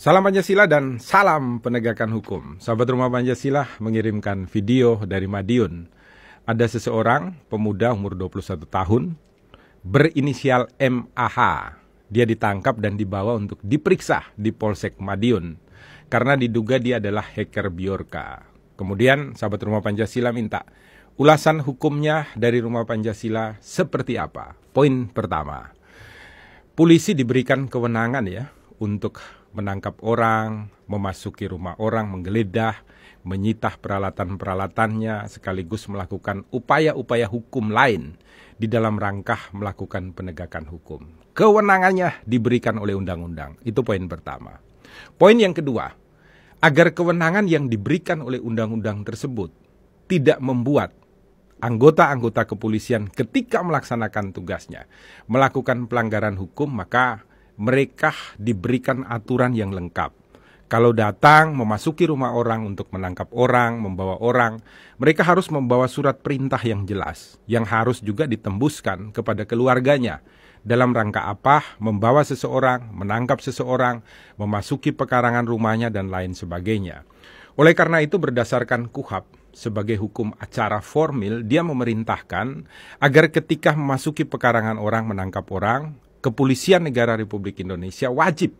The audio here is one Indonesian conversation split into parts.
Salam Pancasila dan salam penegakan hukum. Sahabat Rumah Pancasila mengirimkan video dari Madiun. Ada seseorang pemuda umur 21 tahun berinisial MAH. Dia ditangkap dan dibawa untuk diperiksa di Polsek Madiun karena diduga dia adalah hacker Biorka. Kemudian sahabat Rumah Pancasila minta ulasan hukumnya dari Rumah Pancasila seperti apa? Poin pertama. Polisi diberikan kewenangan ya untuk menangkap orang, memasuki rumah orang, menggeledah, menyita peralatan-peralatannya, sekaligus melakukan upaya-upaya hukum lain di dalam rangka melakukan penegakan hukum. Kewenangannya diberikan oleh undang-undang. Itu poin pertama. Poin yang kedua, agar kewenangan yang diberikan oleh undang-undang tersebut tidak membuat anggota-anggota kepolisian ketika melaksanakan tugasnya melakukan pelanggaran hukum, maka mereka diberikan aturan yang lengkap. Kalau datang memasuki rumah orang untuk menangkap orang, membawa orang, mereka harus membawa surat perintah yang jelas, yang harus juga ditembuskan kepada keluarganya. Dalam rangka apa membawa seseorang, menangkap seseorang, memasuki pekarangan rumahnya, dan lain sebagainya. Oleh karena itu, berdasarkan kuhab, sebagai hukum acara formil, dia memerintahkan agar ketika memasuki pekarangan orang menangkap orang, kepolisian negara Republik Indonesia wajib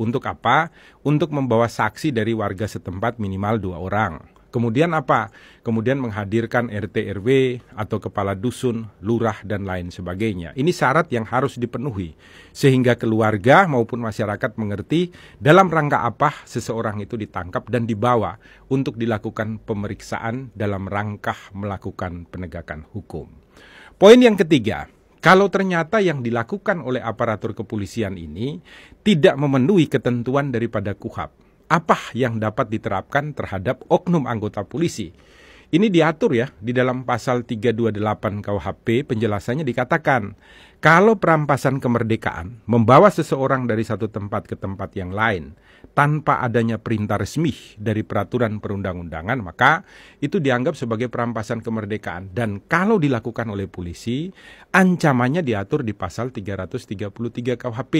untuk apa? Untuk membawa saksi dari warga setempat minimal dua orang. Kemudian apa? Kemudian menghadirkan RT RW atau kepala dusun, lurah dan lain sebagainya. Ini syarat yang harus dipenuhi sehingga keluarga maupun masyarakat mengerti dalam rangka apa seseorang itu ditangkap dan dibawa untuk dilakukan pemeriksaan dalam rangka melakukan penegakan hukum. Poin yang ketiga, kalau ternyata yang dilakukan oleh aparatur kepolisian ini tidak memenuhi ketentuan daripada KUHAP, apa yang dapat diterapkan terhadap oknum anggota polisi? Ini diatur ya di dalam pasal 328 KUHP penjelasannya dikatakan kalau perampasan kemerdekaan membawa seseorang dari satu tempat ke tempat yang lain tanpa adanya perintah resmi dari peraturan perundang-undangan maka itu dianggap sebagai perampasan kemerdekaan dan kalau dilakukan oleh polisi ancamannya diatur di pasal 333 KUHP.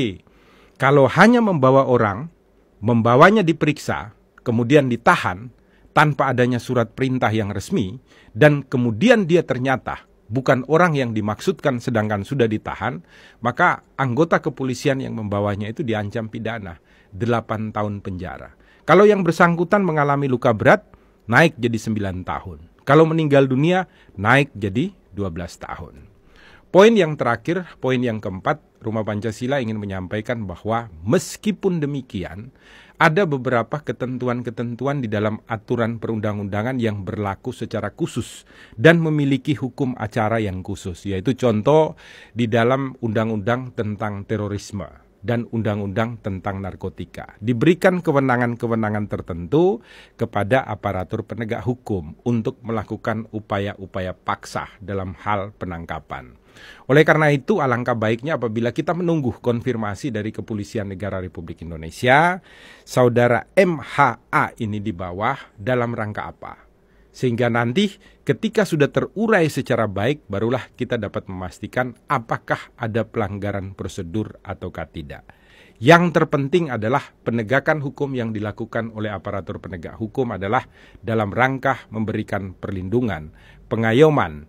Kalau hanya membawa orang, membawanya diperiksa, kemudian ditahan, tanpa adanya surat perintah yang resmi, dan kemudian dia ternyata bukan orang yang dimaksudkan sedangkan sudah ditahan, maka anggota kepolisian yang membawanya itu diancam pidana 8 tahun penjara. Kalau yang bersangkutan mengalami luka berat, naik jadi 9 tahun. Kalau meninggal dunia, naik jadi 12 tahun. Poin yang terakhir, poin yang keempat, Rumah Pancasila ingin menyampaikan bahwa meskipun demikian, ada beberapa ketentuan-ketentuan di dalam aturan perundang-undangan yang berlaku secara khusus dan memiliki hukum acara yang khusus, yaitu contoh di dalam Undang-Undang tentang terorisme dan undang-undang tentang narkotika. Diberikan kewenangan-kewenangan tertentu kepada aparatur penegak hukum untuk melakukan upaya-upaya paksa dalam hal penangkapan. Oleh karena itu, alangkah baiknya apabila kita menunggu konfirmasi dari Kepolisian Negara Republik Indonesia, saudara MHA ini di bawah dalam rangka apa? Sehingga nanti ketika sudah terurai secara baik, barulah kita dapat memastikan apakah ada pelanggaran prosedur ataukah tidak. Yang terpenting adalah penegakan hukum yang dilakukan oleh aparatur penegak hukum adalah dalam rangka memberikan perlindungan, pengayoman,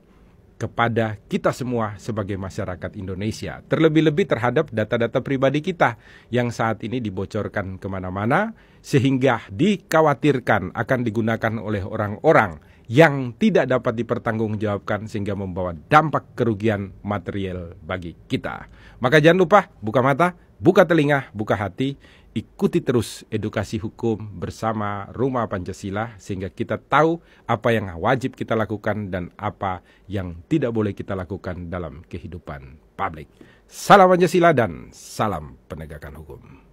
kepada kita semua sebagai masyarakat Indonesia. Terlebih-lebih terhadap data-data pribadi kita yang saat ini dibocorkan kemana-mana, sehingga dikhawatirkan akan digunakan oleh orang-orang yang tidak dapat dipertanggungjawabkan sehingga membawa dampak kerugian material bagi kita. Maka jangan lupa buka mata, buka telinga, buka hati, ikuti terus edukasi hukum bersama Rumah Pancasila sehingga kita tahu apa yang wajib kita lakukan dan apa yang tidak boleh kita lakukan dalam kehidupan publik. Salam Pancasila dan salam penegakan hukum.